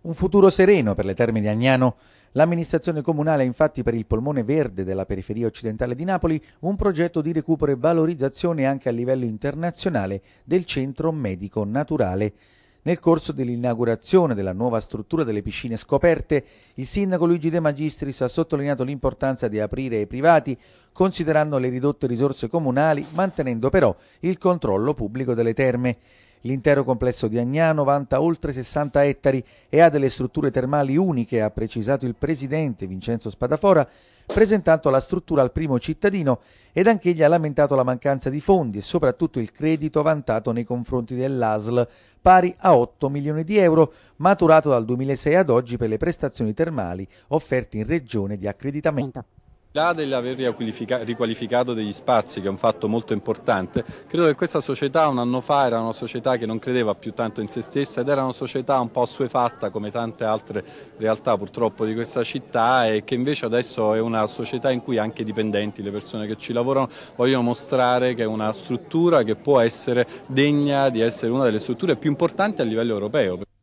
Un futuro sereno per le terme di Agnano. L'amministrazione comunale ha infatti per il polmone verde della periferia occidentale di Napoli un progetto di recupero e valorizzazione anche a livello internazionale del centro medico naturale. Nel corso dell'inaugurazione della nuova struttura delle piscine scoperte, il sindaco Luigi De Magistris ha sottolineato l'importanza di aprire ai privati, considerando le ridotte risorse comunali, mantenendo però il controllo pubblico delle terme. L'intero complesso di Agnano vanta oltre 60 ettari e ha delle strutture termali uniche, ha precisato il presidente Vincenzo Spadafora, presentando la struttura al primo cittadino ed anch'egli ha lamentato la mancanza di fondi e soprattutto il credito vantato nei confronti dell'ASL, pari a 8 milioni di euro, maturato dal 2006 ad oggi per le prestazioni termali offerte in regione di accreditamento là dell'aver riqualificato degli spazi, che è un fatto molto importante, credo che questa società un anno fa era una società che non credeva più tanto in se stessa ed era una società un po' assuefatta come tante altre realtà purtroppo di questa città e che invece adesso è una società in cui anche i dipendenti, le persone che ci lavorano, vogliono mostrare che è una struttura che può essere degna di essere una delle strutture più importanti a livello europeo.